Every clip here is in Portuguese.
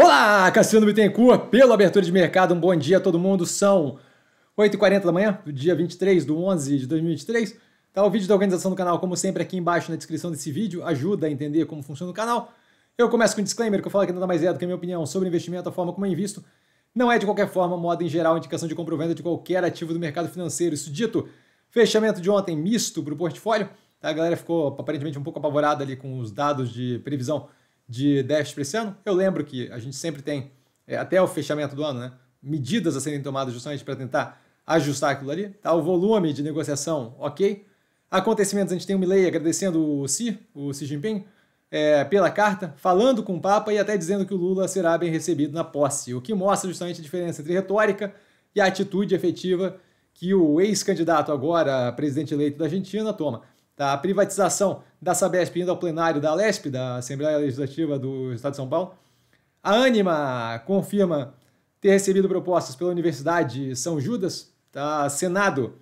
Olá, Cassiano Bittencourt, pela abertura de mercado. Um bom dia a todo mundo. São 8h40 da manhã, dia 23 de 11 de 2023. Tá o vídeo da organização do canal, como sempre, aqui embaixo na descrição desse vídeo. Ajuda a entender como funciona o canal. Eu começo com um disclaimer que eu falo que nada mais é do que a minha opinião sobre investimento, a forma como eu é invisto. Não é, de qualquer forma, moda em geral, indicação de compra ou venda de qualquer ativo do mercado financeiro. Isso dito, fechamento de ontem misto para o portfólio. Tá? A galera ficou aparentemente um pouco apavorada ali com os dados de previsão de déficit para esse ano. Eu lembro que a gente sempre tem, é, até o fechamento do ano, né, medidas a serem tomadas justamente para tentar ajustar aquilo ali. Tá? O volume de negociação, ok. Acontecimentos, a gente tem o Milley agradecendo o Xi, o Xi Jinping, é, pela carta, falando com o Papa e até dizendo que o Lula será bem recebido na posse, o que mostra justamente a diferença entre retórica e a atitude efetiva que o ex-candidato agora presidente eleito da Argentina toma da privatização da Sabesp indo ao plenário da LESP, da Assembleia Legislativa do Estado de São Paulo. A Anima confirma ter recebido propostas pela Universidade São Judas. Tá? Senado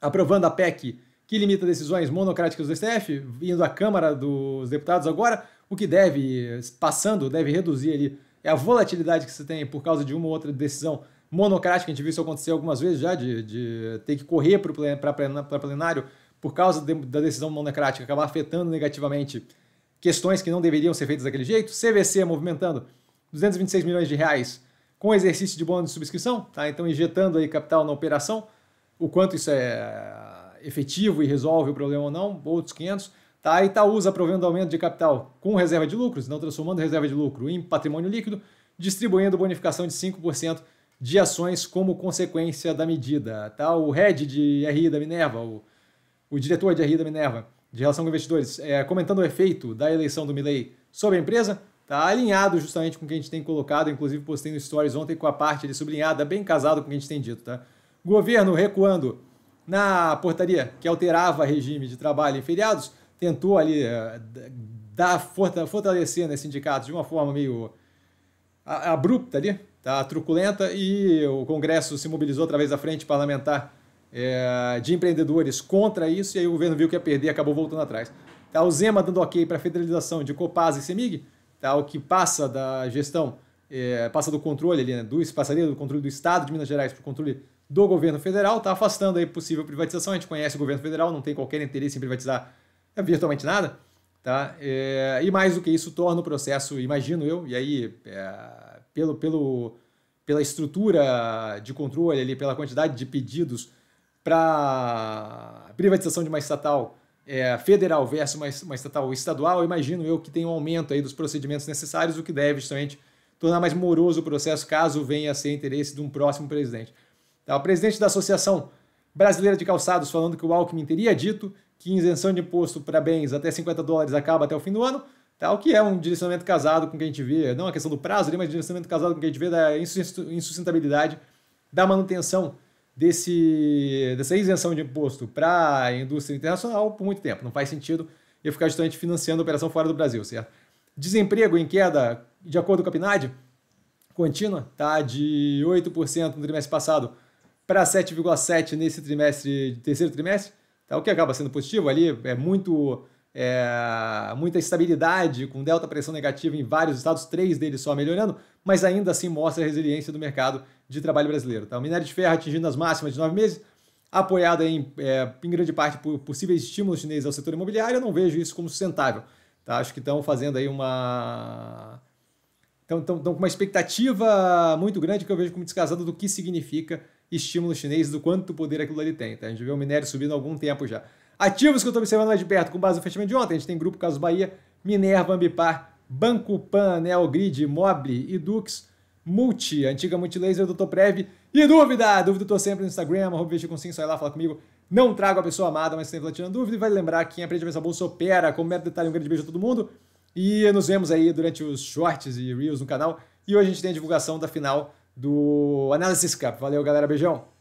aprovando a PEC que limita decisões monocráticas do STF, indo à Câmara dos Deputados agora, o que deve, passando, deve reduzir ali é a volatilidade que você tem por causa de uma ou outra decisão monocrática. A gente viu isso acontecer algumas vezes já, de, de ter que correr para plenário por causa de, da decisão monocrática acabar afetando negativamente questões que não deveriam ser feitas daquele jeito. CVC movimentando 226 milhões de reais com exercício de bônus de subscrição, tá? então injetando aí capital na operação, o quanto isso é, é efetivo e resolve o problema ou não, outros 500. Tá? A Itaúsa provendo aumento de capital com reserva de lucros, não transformando reserva de lucro em patrimônio líquido, distribuindo bonificação de 5% de ações como consequência da medida. Tá? O RED de RI da Minerva, o o diretor de RI da Minerva, de relação com investidores, é, comentando o efeito da eleição do Milley sobre a empresa, está alinhado justamente com o que a gente tem colocado, inclusive postei no Stories ontem com a parte ali sublinhada, bem casado com o que a gente tem dito. Tá? Governo recuando na portaria que alterava regime de trabalho em feriados, tentou ali é, dar, fortalecer né, sindicatos de uma forma meio abrupta ali, tá? truculenta, e o Congresso se mobilizou através da frente parlamentar é, de empreendedores contra isso, e aí o governo viu que ia perder e acabou voltando atrás. Tá o Zema dando ok para a federalização de Copasa e Semig, tá o que passa da gestão, é, passa do controle ali, né, do, passaria do controle do Estado de Minas Gerais para o controle do governo federal, está afastando aí possível privatização. A gente conhece o governo federal, não tem qualquer interesse em privatizar é, virtualmente nada. Tá? É, e mais do que isso, torna o processo, imagino eu, e aí é, pelo, pelo, pela estrutura de controle, ali, pela quantidade de pedidos para privatização de uma estatal é, federal versus uma, uma estatal estadual, imagino eu que tem um aumento aí dos procedimentos necessários, o que deve justamente tornar mais moroso o processo caso venha a ser interesse de um próximo presidente. Tá, o presidente da Associação Brasileira de Calçados falando que o Alckmin teria dito que isenção de imposto para bens até 50 dólares acaba até o fim do ano, tá, o que é um direcionamento casado com o que a gente vê, não a questão do prazo, né, mas direcionamento casado com o que a gente vê da insustentabilidade da manutenção desse, dessa isenção de imposto para a indústria internacional por muito tempo. Não faz sentido eu ficar justamente financiando a operação fora do Brasil, certo? Desemprego em queda, de acordo com a PNAD, contínua, tá de 8% no trimestre passado para 7,7% nesse trimestre, terceiro trimestre, tá? o que acaba sendo positivo ali, é muito é, muita estabilidade, com delta pressão negativa em vários estados, três deles só melhorando, mas ainda assim mostra a resiliência do mercado de trabalho brasileiro. Tá? O minério de ferro atingindo as máximas de nove meses, apoiado em, é, em grande parte por possíveis estímulos chineses ao setor imobiliário, eu não vejo isso como sustentável. Tá? Acho que estão fazendo aí uma. Estão com uma expectativa muito grande que eu vejo como descasada do que significa estímulo chinês, do quanto poder aquilo ali tem. Tá? A gente vê o minério subindo há algum tempo já. Ativos que eu estou observando mais de perto com base no fechamento de ontem. A gente tem Grupo Caso Bahia, Minerva, Ambipar, Banco Pan, Neogrid, Mobile, Dux, Multi, antiga Multilaser, Doutor Prev e Dúvida. Dúvida eu estou sempre no Instagram, arroba vestir com sim, lá, fala comigo. Não trago a pessoa amada, mas sempre lá tirando dúvida. E vai lembrar que quem aprende a pensar bolsa opera. Como mero detalhe, um grande beijo a todo mundo. E nos vemos aí durante os shorts e reels no canal. E hoje a gente tem a divulgação da final do Analysis Cup. Valeu, galera. Beijão.